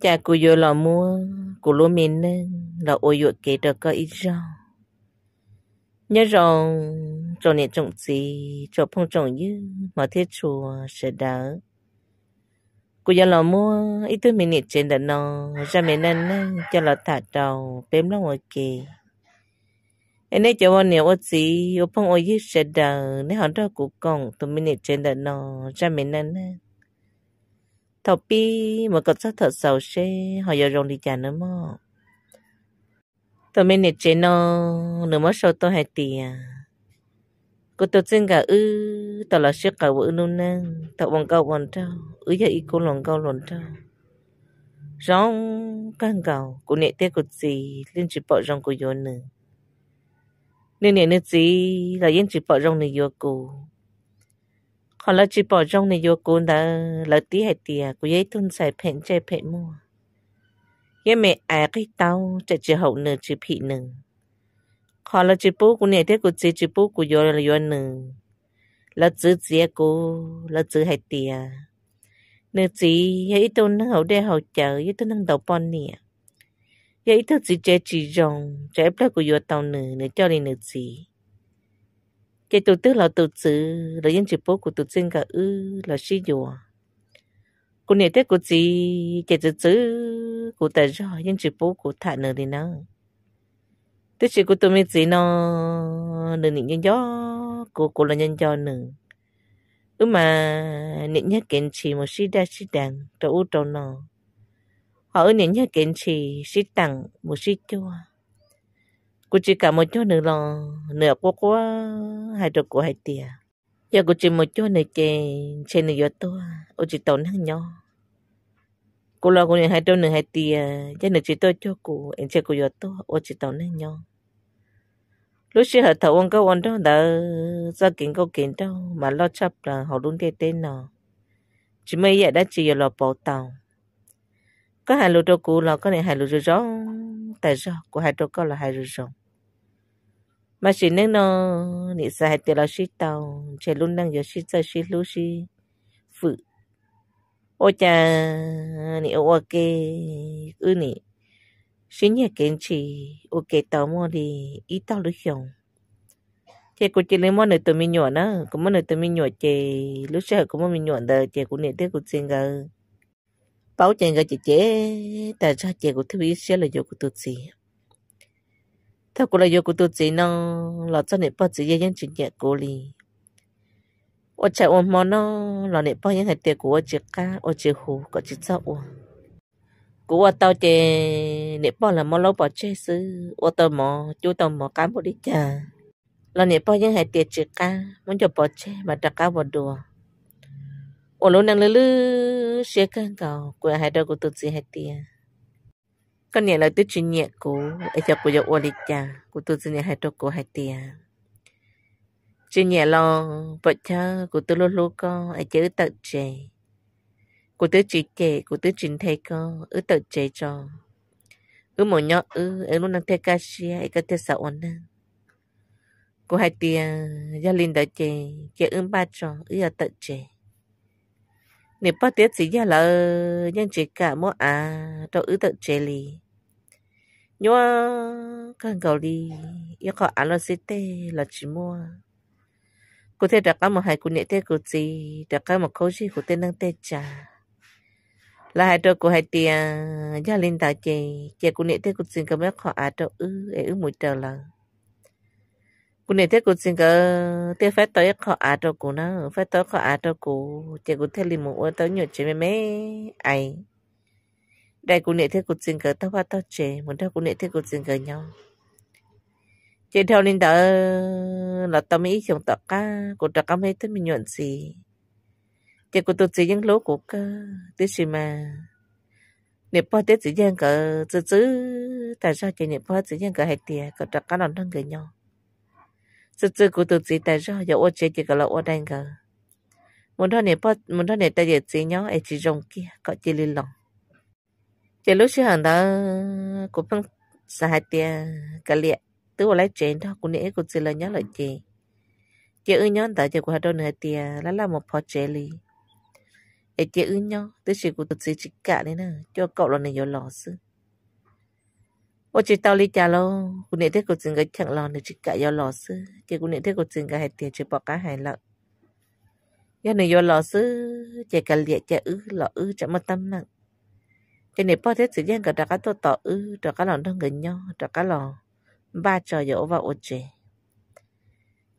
cha cô vô lò mua cô lúa mình là ôi dụ kể được có ít rau nhớ rằng trồng này trọng gì cho phong trồng như mà thiết chùa sẽ đỡ cô giờ lò mua ít thứ mình nịt trên đất nó ra mẹ nên cho lò thả đầu bếm nó ở kề anh ấy cho vào nhà ớt gì ô phong ôi dứt sẽ đỡ nếu họ đó cũng còn tụi mình nịt trên đất nó ra mình nên thầu bi mà có sát thật sầu xe họ giờ rong đi chả nữa mà tôi mình nè chế nó nữa mà sầu tôi hay tiền à. cô tôi xin cả ư tôi là sẽ cả vợ nô nương, tôi bằng cầu bằng trâu ư giờ ý cô lòng cầu lòng trâu rong căng cầu cô nè tê cô gì lên chỉ bỏ rong cô vô nữa nên nè nè gì là yên chỉ bỏ rong nè vô cô họ là chỉ bỏ trong này vô cô đã là tí hay tìa của giấy thun xài phèn chè phèn mua giấy mẹ à cái tao chạy chỉ hậu nửa chỉ phị nửa họ là chỉ bố của này thế của chỉ chỉ bố của vô là vô nửa là chữ gì cô là chữ hay tìa nửa chỉ giấy thun nó hậu để hậu chờ giấy thun năng đầu bòn nè giấy thun chỉ chạy chỉ rồng chạy bác của vô tao nửa nửa cho đi nửa chỉ cái tụt tức là tụt chữ là dân chữ bố của tụt chân cả ư là sĩ dùa cô nhớ thế của chị cái chữ chữ của ta cho dân chữ bố của thả nữa thì nó thế chị của tôi mới chị nó đừng những nhân gió của cô là nhân gió nữa ư mà những nhắc kiện chị một sĩ đa sĩ đàn cho u trâu nó họ ư những nhắc kiện chị sĩ tặng một sĩ chùa cô chỉ cả một chỗ nữa là nửa quá quá hai chỗ của hai tia giờ cô chỉ một chỗ này chè trên nửa giờ to ô chỉ tàu năng nhau cô lo cô này hai chỗ nửa hai tia giờ nửa chỉ tôi cho cô em chè cô giờ to ô chỉ tàu năng nhau lúc xưa họ thầu ông có ông đó đã ra kiện câu kiện đâu mà lo chấp là họ luôn cái tên nào chỉ mấy giờ đã chỉ là bảo tàu có hai lô trâu cũ là có này hai lô rau rau tại sao của hai trâu có là hai lô rau mà chỉ nên nó nị sai từ là xí tàu chỉ luôn đang giờ xí chơi xí lú xí phự ô cha nị ô ok ư nị shi nhà kiến chỉ ok tàu mua đi ít tàu lú hiồng chị cũng chỉ lấy món này tụi mình nhọn á cũng món này tụi mình nhọn chị lúc sau cũng món mình nhọn đời chị cũng nị thế cũng xin gờ bảo chị gờ chị chế ta sao chị cũng thấy biết sẽ là do của tụi chị theo cô là yêu của tôi chỉ năng là cho nếp bao chỉ yên chuyện nhẹ cô li ô chạy ôm món nó là nếp bao yên hạt tiền của chị cá ô chị hù có chị sao ô của ô tao chè nếp bao là món lâu bỏ chơi sư ô tao mò chú tao mò cá một đi chà là nếp bao yên hạt tiền chị cá muốn cho bỏ chơi mà đặt cá vào đùa ô lô năng lư lư xe căng cầu của hai đôi của tôi chỉ hạt tiền con nhà là tôi chuyên nghiệp của ấy cho cô cho đi cha cô tôi chuyên nghiệp hay cho của hay tiền chuyên nghiệp lo vợ cha cô tôi luôn luôn có ấy chữ tự chế cô tôi chỉ chế cô tôi chuyên thầy có ở tự chế cho ở mỗi nhỏ ở ở luôn đang thay ca sĩ ấy cái thầy sao ổn cô hai tiền gia đình đã chế chế ưng ba cho ở tự chế nếu bắt tiết gì nhá là ờ, nhân chỉ cả mỗi à cho ứ tự chế lì nhua cần cầu đi yêu cầu ăn là xí tê là chỉ mua cụ thể đặt cả một hai cụ nhẹ tê cụ gì đặt cả một câu gì cụ tê năng tê trà là hai trâu cụ hai tiền gia linh tạo chè chè cụ nhẹ tê cụ gì cầm mấy khó à cho ứ ế ứ mũi trời lần cú này thế cú xin cơ, thế phải tới khó à cho cú nó phải tới khó à cho cú, chỉ cú thế liền một tới nhiều chuyện mấy ai đây cú này thế cú xin cơ tao phải tao chế muốn theo cú này thế cú xin cơ nhau chỉ theo linh đó là tao mới chồng tao cá cú tao cá mấy thứ mình nhuận gì chỉ cô tôi chỉ những lỗ của cơ thế gì mà nếp bao tết chỉ riêng cái chữ chữ tại sao chỉ nếp bao chỉ riêng cơ hay tiền cô tao cá nó đang cái nhau sự sự của tụi chị tài sao giờ ô chế chỉ có là ô đang gần muốn thôi này bắt muốn thôi này tại giờ chị nhớ ai chỉ rồng kia có chỉ lì lòng chỉ lúc xưa hàng đó cũng phân xã hai tia cả liệt tức là lấy chuyện đó cũng nãy cũng chỉ là nhớ lại chị chị ư nhớ tại chị của hai đôi này tia là là một phò chế li ai chị ư nhớ tức chỉ của tụi chị chỉ cả đấy nè cho cậu là này giờ lò xưa 我只道理家咯，姑娘这个整个抢了，你只个要老师，这姑娘这个整个还点只包干还了。要你要老师，这个列这呃老呃怎么当嘛？这你包这时间个大家都到呃，大家老当个 nhau，大家老 ba trò 有 và ô chê.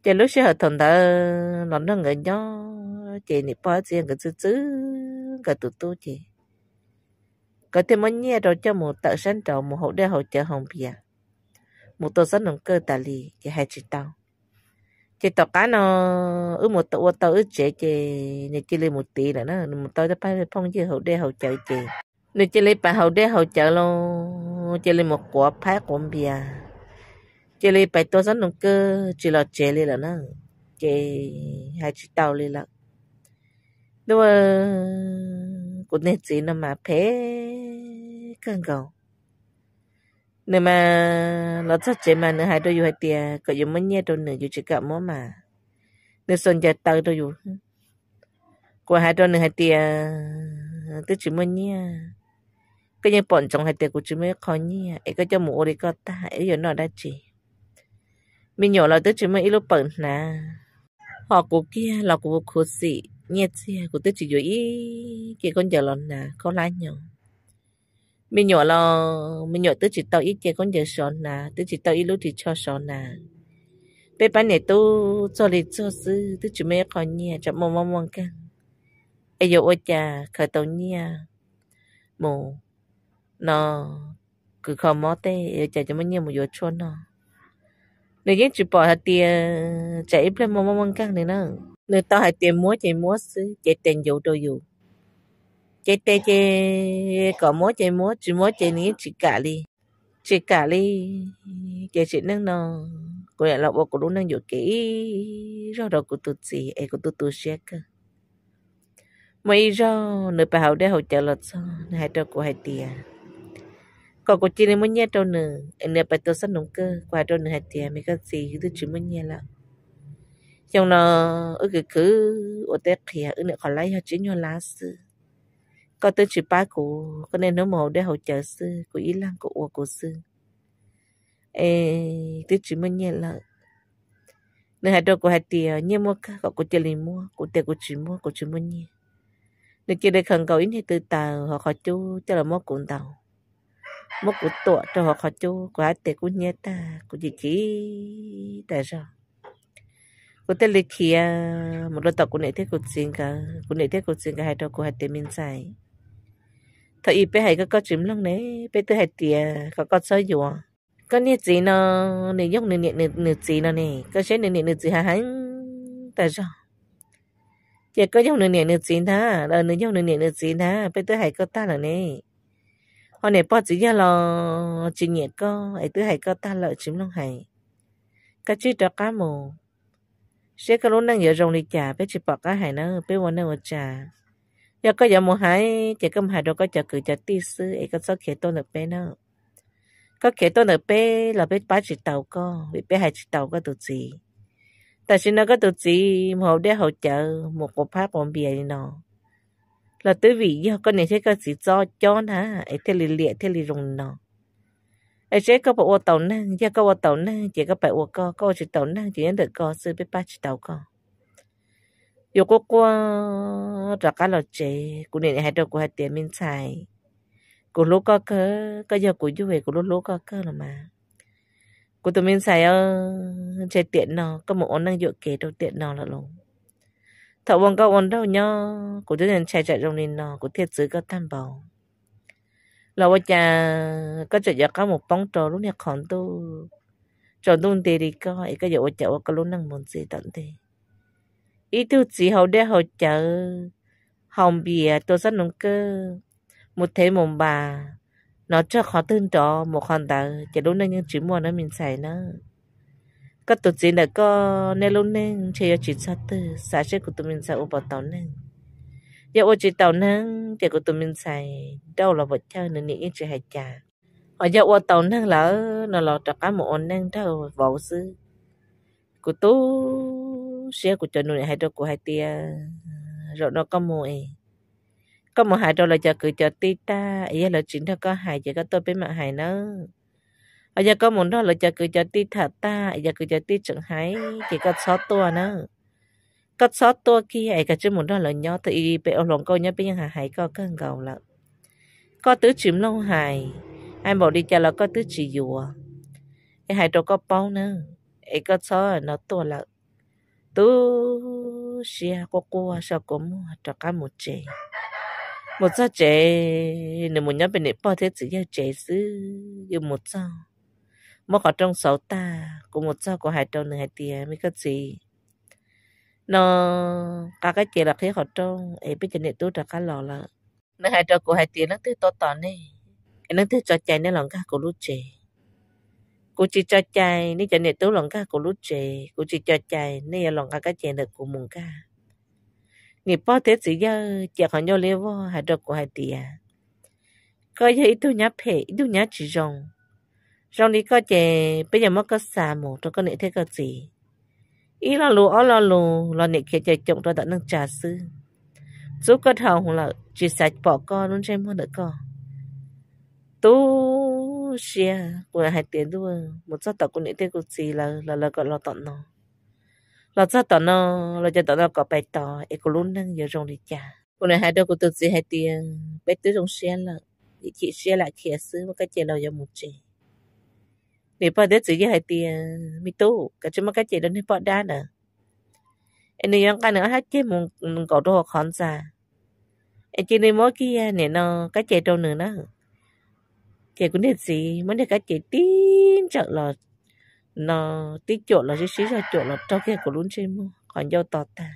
Thế lúc xưa thằng đó nó nó người nhau, chị nị bao chị người chữ chữ, người tụ tụ chị có thể mới nhẹ đồ cho một tợ sân trầu một hộ đeo hậu chợ hồng bìa một tổ sân nông cơ tà lì chỉ hai chỉ tao chỉ tao cá nó ư một tổ tao ư chế chế nên chỉ lấy một tí là nó một tao đã phải phong chứ hậu đeo hậu chợ chế nên chỉ lấy bà hậu đeo hậu chợ luôn chỉ lấy một quả phá quả bìa chỉ lấy bà tổ sân nông cơ chỉ là chế lấy là nó chế hai chỉ tao lấy là đúng không cũng nên chỉ nó mà phải cần cầu nếu mà nó chắc chế mà nữ hai đôi dù hai tia có dù mới nhé đôi nữ dù chỉ gặp mỗi mà nếu xuân giờ tới đôi dù của hai đôi nữ hai tia tới chỉ mới nhé cái những bọn trong hai tia của chỉ mới khó nhé ấy có cho mũ đi có ta ấy giờ nó đã chỉ mình nhỏ là tới chỉ mới ít lúc bận nè họ của kia là của khu sĩ nhẹ xe của tới chỉ dù ý cái con giờ lần nè có lái nhau mình nhỏ là mình nhỏ tới chỉ tao ít chơi con giờ sòn nà tới chỉ tao ít lúc thì cho sòn nà bé bán này tôi cho lịch cho sư tới chỉ mấy con nhia chậm mồm mồm mồm cả ai giờ ôi cha khởi tàu nhia mù nó cứ khó mó tê chạy cho mấy nhia một giờ chuôn nó nếu cái chỉ bỏ hạt tiền chạy ít lên mồm mồm mồm cả này nó nếu tao hạt tiền múa chạy múa sư chạy tiền dụ đâu dụ chế tê chế có múa chế múa chỉ múa chế ní chỉ cả đi chỉ cả đi chế chỉ nâng nó cô lại lọc bộ cô đúng nâng dụ kỹ rồi đó cô tụt gì ấy cô tụt tụt xe cơ mấy rồi nửa bà hậu đây hậu chờ lọt sao hai trâu cô hai tia còn cô chỉ nên muốn nhé trâu nửa em nè bà tôi sắp nông cơ qua trâu nửa hai tia mấy cái gì tôi chỉ muốn nhé là trong nó ở cái cứ ở tết kia ở nửa còn lấy họ chỉ nhau lá sư có tới chỉ ba của có nên nó màu để hỗ trợ sư của ý lăng của ủa của sư ê tôi chỉ mới nhẹ là nơi hai đôi của hai tiền nhẹ mua cả gọi của tiền liền mua của tiền của chỉ mua của chỉ mới nhẹ Nên kia đây khẩn cầu ý hay từ tàu họ khó chú cho là mua cũng tàu mua của tụa cho họ khó chú của hai tiền của nhẹ ta của gì kỹ tại sao cô tên lịch kia một đôi tộc của nệ thế của chính cả của nệ thế của chính cả hai đôi của hai tên mình sai thôi ít bé hay có có chìm lông nè bé tôi hay tiề có có chơi gì à có nhiệt gì nó nè dốc nè nè nè nè gì nó nè có chế nè nè nè gì hả hắn tại sao chỉ có dốc nè nè nè gì thà đó nè dốc nè nè nè gì thà bé tôi hay có ta là nè họ nè bỏ chỉ ra lo chỉ nhiệt co, ấy tôi hay có ta lợi chìm lông hay cái chuyện đó cá mồ sẽ có lúc năng dở rồng đi chả bé chỉ bỏ cá hay nó bé muốn ở chả có có có có có có mua chỉ chỉ chỉ ấy là biết tàu tàu nó chờ, 要个要么还这个还多个叫个叫第四，一个做开多那边呢，个开多那边那边把只豆个，那边还只豆个肚子，但是那个肚子冇得好嚼，冇不怕旁边呢，là tới vì do con này thế cái gì do cho nha, ấy thế lì lẹ thế lì rùng nọ, ấy thế có bộ tàu nè, do có bộ tàu nè, chỉ có phải ô co, có chỉ tàu nè, chỉ nhận được co, sư biết ba chỉ tàu co. 有个光找个老姐，古年还找过还点名菜，古路高科，个要古就会古路路高科了嘛。古多名菜哦，这点呢，个么我能有给都点呢了咯。thợ bọn cao ổn đâu nhá, cổ cho nên chạy chạy rong lên nó, cổ thiệt sự có tam bảo. Là bây có chạy giờ có một bóng trò lúc này còn tu, trò tu thì đi coi, cái giờ bây giờ có lúc năng muốn gì tận thế ý thứ chỉ hậu để hậu chợ hồng bìa tôi rất nông cơ một thế mồm bà nó cho khó tương trọ một hòn tờ chỉ lúc nên những chữ mua nó mình xài nó có tổ chức này có nên luôn nên chỉ chỉ sao từ xã sẽ của tụi mình sẽ ô bảo tàu nên giờ ô chỉ tàu nên chỉ của tụi mình xài đâu là vật chơi nên những chuyện hay chả ở giờ ô tàu nên là nó là cho cả một ổn nên đâu vỗ xứ, của tôi xe của cho nuôi hai đứa của hai tia ờ, rồi nó có mùi có một hai đôi là cho cứ cho tí ta ấy là chính nó có hai chỉ có tôi bên mạng hai nó ở giờ có một đó là cho cứ cho tí thả ta ở giờ cứ cho tí chẳng hay chỉ có sáu tua nữa có sáu tua kia ấy cái chứ một đó là nhỏ thì bị ông lòng câu nhớ bên nhà hai có cơn gầu là có tứ chìm lâu hài ai bảo đi chợ là có tứ chỉ dùa cái hai trâu có bao nữa ấy có sáu nó tua là tu xia cô cô sao mu cho cả một chế một sao chế nếu muốn nhớ bên này bao thế chỉ yêu chế chứ yêu một sao mà họ trong sáu ta cũng một sao có hai trâu nửa hai tiền mới có gì nó cả cái chế là khi họ trong ấy bên trên này tu cho cả lò là nửa hai trâu của hai tiền nó tư to to này nó tư cho chạy nó lòng cả của lúc chế กูจีจอใจนี่จะเนี่ยตัวหลงก้ากูรู้เจกูจีจอใจนี่หลงก้าก็เจเด็กกูมุงก้านี่พ่อเทศเยอะเจ้าของโยเลวหาดกูหาเตียก็ยังอีตัวเนี้ยเพ่อีตัวเนี้ยจีจงจงนี่ก็เจไปยังมันก็สามหมดตัวก็เนี่ยเทก็จีอีเราลูอ๋อเราลูเราเนี่ยเขียนใจจงตัวตัดนั่งจ่าซื้อจุกก็เท่าของเราจีใส่ปอกก็นุ่นใช้มันเด็กก็ตู้ u xia của hai tiền đua một số tàu cũng những tiếng cũng gì là là là gọi là tận nó là số tận nó là cho tận nó có bài tỏ e cũng luôn đang giờ rồi đi cha của này hai đứa cũng tự gì hai tiền, bé tứ trong xia là chị xia lại kia xứ mà cái chị là giờ một chị để bỏ đứa gì hai tiền, mi tu cái chúng mà cái chị đó nên bỏ đá nữa anh ấy cái nữa hai chế mùng cậu đồ khẩn xa anh chị này mỗi kia nè nó cái chị đâu nữa nữa chị cũng để gì mới để cái chị tin chợ là nó tí chỗ là cái xí ra chỗ là cho cái của luôn trên mua còn dâu tọt ta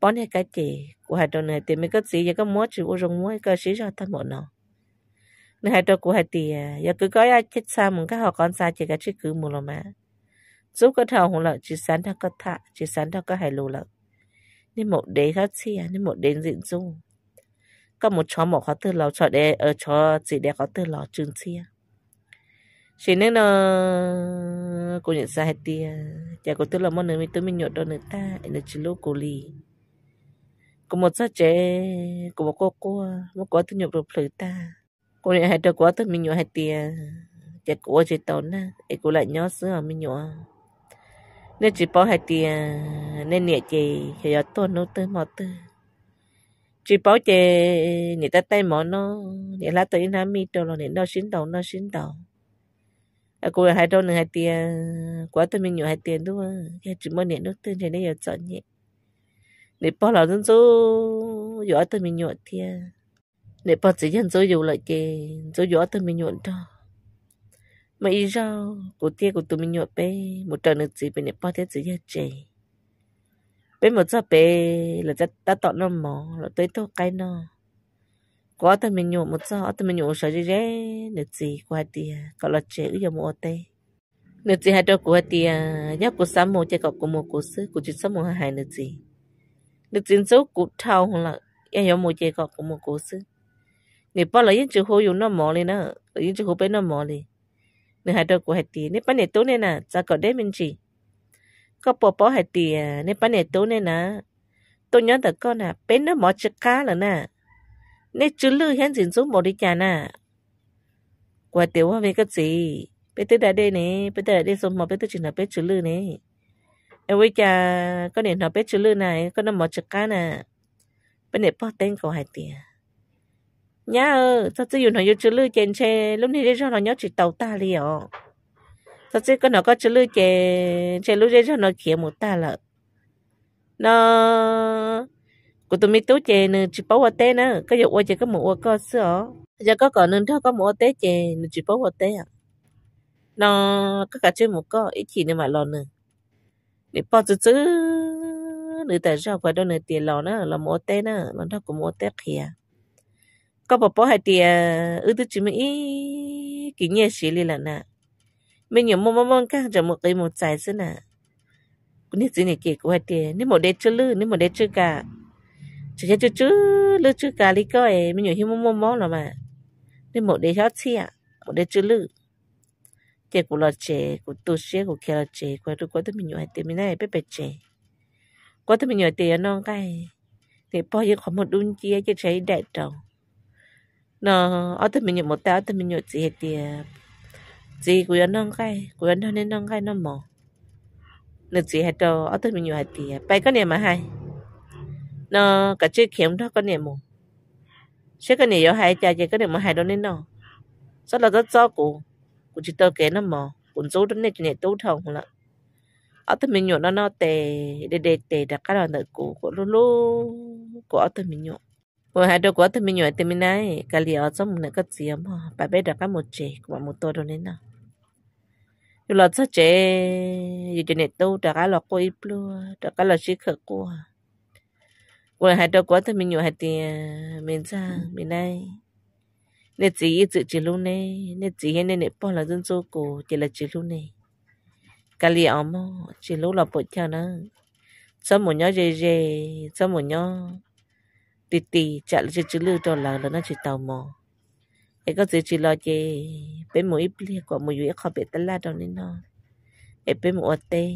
bón này cái chị của hai đồ này thì mấy cái gì cái múa chỉ uống rong múa cái xí ra ta mọi nó nên hai đồ của hai thì à, giờ cứ có ai chết xa một cái họ con xa chỉ cái chữ cứ mua là mà giúp cái thằng hùng lợi chỉ sáng thằng có thạ chỉ sáng thằng có hai lù lợi nên một đế khác xia à, nên một đến diện dung có một chó một khó tư lò chó để ở ờ, chó chỉ để khó tư lò trường chia chỉ nên là ờ, cô nhận ra hết tia chả có tư là món nữa mình tôi mình nhộn đó nữa ta nên chỉ lúc cô lì có một gia trẻ có một cô cô một có tư nhộn được phơi ta cô nhận hai được quá tôi mình nhột hết tia chả có chỉ tốn na ấy cô lại nhớ xưa mình nhột nên chỉ bỏ hết tia nên nhẹ chị thì giờ tôi nấu tới mò tới chỉ bảo chị người ta tay mỏ nó để lá tới nó mi trâu rồi nó xin đầu nó xin đầu à cô hai trâu này hai tiền quá tôi mình nhiều hai tiền đúng không cái chỉ mới niệm nó tên thì nó giờ chọn nhẹ để bảo là dân số giỏi tôi mình nhiều tiền để bảo chỉ dân số nhiều lại chị số giỏi tôi mình nhiều đó mà ý sao của tiền của tôi mình nhiều bé một trận được gì bên để bảo thế chỉ dân chị bé một giờ bé là chắc ta tọt nó mỏ là tới tao cái nó quá tao mình nhổ một giờ tao mình nhổ sợ gì đấy nửa gì qua đi có là chế giờ mua tê nửa gì hai đôi của đi nhóc của sáu mua chơi cọc của mua của sư của chín sáu mua hai nửa gì nửa gì số của thau hoặc là em nhớ mua chơi cọc của mua của sư nè bao là những chữ hô dùng nó mỏ lên nữa những chữ hô bên nó mỏ lên nửa hai đôi của hai tí nè bao nè tối nè nè ra cọ đấy mình chỉ có bỏ bỏ hay tì nên bán này tối nên nè tôi nhớ được con nè bé nó mỏ chữ cá là nè nên chú lư hiện diện xuống một đi nhà nè quả tiểu hoa về cái gì bé tới đã đây nè bé tới đã đây số một bé tới chỉ là bé chú lư nè em với cha con này nó bé chú lư này con nó mỏ chữ cá nè bên này bỏ tên cậu hai tì nhá ơ sao chưa dùng nó dùng chữ lư chèn chè lúc này để cho nó nhớ chỉ tàu ta liền ạ thật sự con nó có chữ lưu chè chè lưu chè cho nó kia một ta lợ nó của tụi mi tú chè nè chỉ bảo hoa té nè có dụ hoa chè có một hoa có sữa giờ có còn nên thôi có một hoa té chè nè chỉ bảo hoa té à nó có cả chơi một có ít chỉ nữa mà lò nè để bỏ chữ chữ nữa tại sao qua đâu nữa tiền lò nè là một té nè nó đó của một té kia có bỏ bỏ hai tiền ư tư chỉ mình ít kỹ nghệ xí lên là nè mình hiểu mong mong mong các giờ một cái một trái xưa nè cũng như thế này kể của hai tiền nếu một đế chưa lư nếu một đế chưa cả chỉ cho chú chú, lư chưa cả lý coi mình hiểu hiểu mong mong mong là mà nếu một đế hết chi à một đế chưa lư chế của lo chế của tu chế của kia lo chế của tôi có tôi mình hiểu hai tiền mình này bé bé chế có tôi mình hiểu tiền nó cái thì bao giờ có một đun chia cho cháy đại trầu nó ở tôi mình hiểu một tao tôi mình hiểu gì hết tiền chị quyến nông cái quyến thôi nên nông cái nó mỏ nè chị hạt đồ ở tới mình nhiều hạt tiền à. bay có niệm mà hay nó cả chơi kiếm đó có niệm mù sẽ có niệm hay cha chị có niệm mà hay đâu nên nó rất là rất cho cụ cụ chỉ tơ kế nó mỏ cũng số đó nên chị này tốt thòng lận ở tới mình nhiều nó nó tề để để tề đặt cái đó nợ cụ của lulu của ở tới mình nhiều vừa hai đứa của tới mình nhiều thì mình này cái liều trong mình có gì mà bà bé đặt cái một chị của một tô đâu nên nào yo la cha che yo je ne to ta ga lo ko i plu ta ga la shi kha ko ko ha to ko ta min yo hai ti min cha min nai nè chỉ ít chữ chỉ luôn này, nè chỉ hiện nè nè bỏ là dân số cổ chỉ là chỉ luôn này. Cả li áo ấm chỉ lúc là bộ cha nó sao một nhó dê dê sao một nhó tì tì chả là chỉ chữ cho là nó chỉ tàu mò ai có gì chỉ lo gì bên mũi bia của mũi yếu khó bị tất la đâu nên nó ai bên mũi tê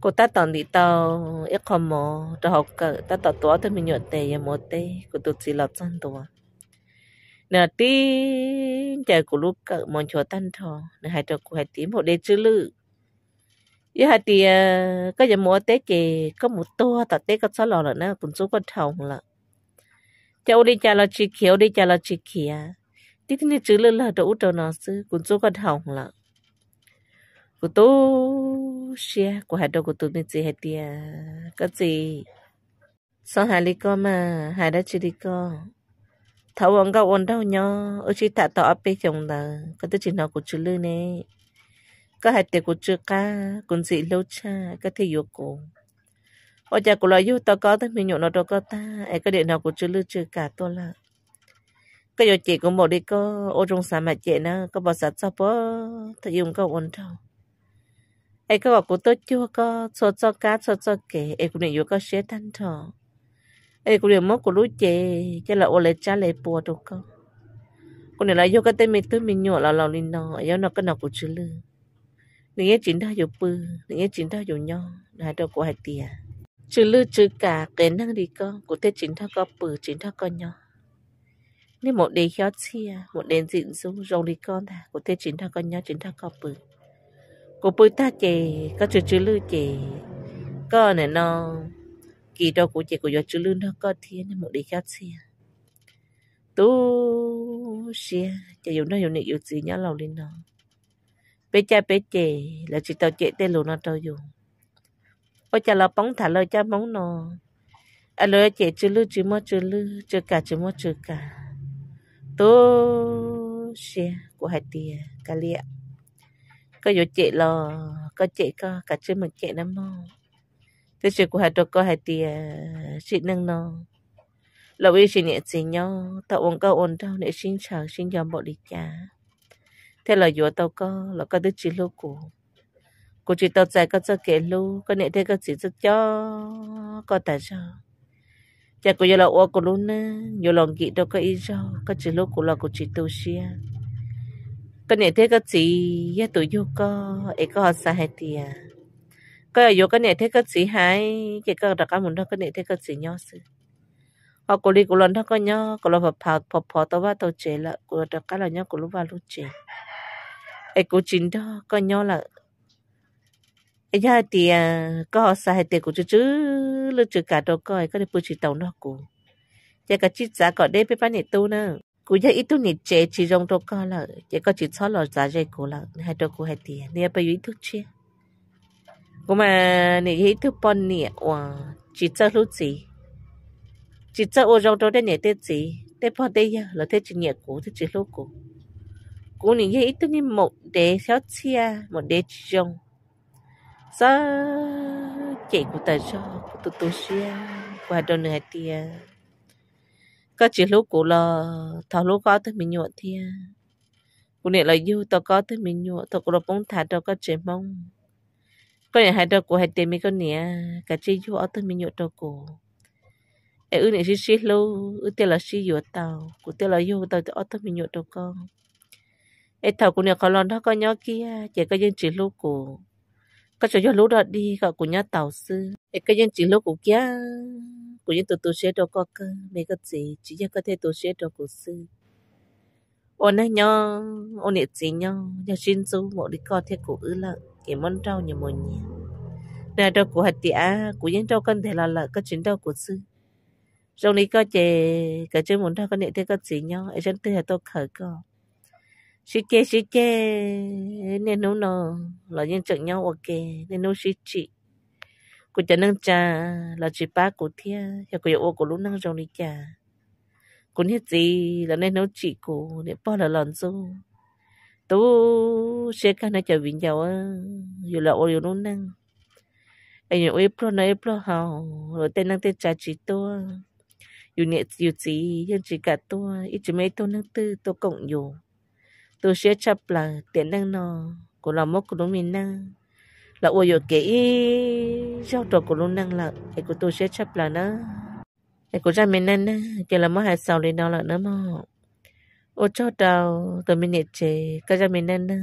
cô ta tòn đi tàu ít khó mò cho học cỡ ta tỏ tua thôi mình nhọt tê ya mò tê cô tụt chỉ lo chân tua, nè tí chờ cô lúc cỡ mòn chùa tan thò nè hai trò cô hai tím một đê chữ lự giờ hai à, có giờ mò tê kì có một tua tỏ tê có sáu lò rồi nè cũng số con thòng là cháu đi chả là chỉ kiểu đi chả là chỉ kia tí tí chữ lên là đủ cho nó chứ cũng số con hỏng là cô tôi xe của hai đầu của tôi mình chỉ hai tia cái gì sao hai đi con mà hai đã chỉ đi con thảo ông gạo ổn đâu nhở ở chỉ tạ tỏ áp bê chồng là có tôi chỉ nó của chữ lư nè có hai tia của chữ ca cũng gì lâu cha có thể yêu cô ở nhà của lo yêu tao có tới mình nhộn nó đâu có ta ai có điện nào của chữ lư chữ cả tôi là cái giờ chị cũng bỏ đi có ô trong sàn mà chị nó có bỏ sạch sao bỏ thì dùng cái quần đâu ấy cái bảo của tôi chưa có cho cho cá cho cho kẻ ấy cũng định cái xe thanh thọ ấy cũng định mốt của lũ chị cho là ô lấy cha lấy bùa đâu có cô này là do cái tên mình tôi mình nhỏ là lò linh nọ do nó cái nào của chữ lư những cái chính đa dù bư những cái chính đa dù nho này đâu có hai tia chữ lư chữ cả cái năng đi con của tên chính đa có bư chính đa có nho nếu một đề khéo chia à? một đèn dịn dung rồng đi con ta của tên chính thằng con nhá chính thằng con bự của bự ta chè có chữ chữ lư chè con này nó kỳ đâu của chè của do chữ lư nó có thiên nên một đề khéo chia à? tu xia chạy dùng nó dùng này dùng gì nhá lầu lên nó bé cha bé chè là chị tao chè tên lùn nó tao dùng ôi cha là bóng thả lời cha bóng nó à lời chè chữ lư chữ mơ chữ lư chữ cả chữ mơ chữ cả tu xia của hai tia cà liệt có dụ chị lò có chị có cả chứ mình chị lắm mong thế chuyện của hai đứa có hai tia chị nâng nó là vì chị nhẹ chị nhau tao uống câu uống đâu để xin chào xin chào bộ đi cha thế là dụ tao có là có đứa chị lô cũ cô chị tao dạy có cho kể lô có nhẹ thế có chị rất cho có tại sao cha cô là ô cô luôn nè nhiều lòng kỹ đâu có ý do có chữ lúc của là của chị tu xia cái này thế cái gì ya tụi yêu có ấy có họ sai thì à có yêu cái này thế cái gì hai cái cái đặc cái muốn đó cái này thế cái gì nhau sự họ cô đi cô lần đó có nhau cô là phật phật phật phật tao ba tao chế là cô đặc cái là nhau cô lúc vào lúc chế ấy cô chính đó có nhau là ấy ya thì à có họ sai thì cô chứ chứ cứ lưu trừ cả đồ coi có thể bù chỉ tàu nó cũ chỉ cả chỉ giá có đế bên bán nhị nữa cú giờ ít tu nhị chế chỉ rong đồ coi là chỉ có chỉ xóa lò giá dây cũ là hai đồ cũ hai tiền nên bây giờ ít tu chia cũng mà nị ít tu bon nị và chỉ cho lúc gì chỉ cho ô rong đồ đế nhị tết gì tết bao tết ya là tết chỉ nhị cũ tết chỉ lúc cũ cũ ít tu nhị một đế xéo chia một đế chỉ rong sao chạy của ta cho của tôi tôi xia qua đâu nữa tia có chỉ lúc của lo thảo lúc có tới mình nhuận tia của này là yêu tao có tới mình nhuận tao có là bông thả tao có chế mong có nhà hai đâu của hai tiền mình có nè cả chế yêu ở tới mình nhuận đâu của ê ư này xí xí lâu ư tia là xí yêu tao của tia là yêu tao ở tới mình nhuận đâu con ê thảo của này khó lon đó có nhó kia chỉ có dân chỉ lúc của ก็จะย้อนรู้ดอดีค่ะกูเนี่ยเต่าซื้อไอ้ก็ยังจีโลกูแก่กูยังตัวตัวเชดดอกก็ก็ไม่ก็จีจียังก็เทตัวเชดดอกกูซื้อโอ้นะยองโอ้เนี่ยจียองยาชินซูหมดดิก็เทกูอื้อละเก็บมันเจ้าอย่ามนเนี่ยนาดอกกูหัดเตียกูยังเจ้ากันแต่ละละก็ชินเจ้ากูซื้อตรงนี้ก็เจก็จะหมุนเท่าก็เนี่ยเทก็จียองไอ้ฉันเตะตัวเขยก็ suy chê suy chê nên nấu nò là nhân trận nhau ok nên nấu suy chị của chả nâng trà là chị ba của thia và của ô của lúc nâng rồng đi trà cũng hết gì là nên nấu chị của để bỏ là lần du tú sẽ cái này chờ vinh giàu á dù là ôi dù lúc nâng anh ấy pro nói pro hào rồi tên nâng tên trà chị tôi dù nhẹ dù gì nhưng chỉ cả tôi ít chỉ mấy tôi nâng tư tôi cộng dù tôi sẽ chấp là tiền năng nó của làm mốc của nó mình năng là ôi giờ kỹ giao trò của nó năng là cái của tôi sẽ chấp là nó cái của ra mình năng nó cái là mất hai sau lên đó là nó mà ô cho đầu tôi mình nhẹ chế cái ra mình năng nó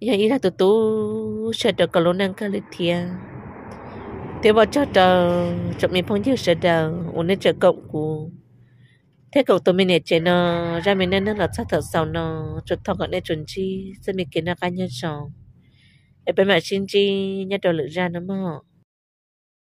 giờ ý là tôi tu sẽ được của luôn năng cái lịch thiêng thế bảo cho trò cho mình phong chiếc sẽ đào ôn hết trợ cộng của thế cậu tụi mình để chế nó ờ, ra mình nên nó là sát thật sau nó chút thằng gọi nên chuẩn chi sẽ mình kiến nó cá nhân sống để bên mà xin chi nhớ đồ lựa ra nó mà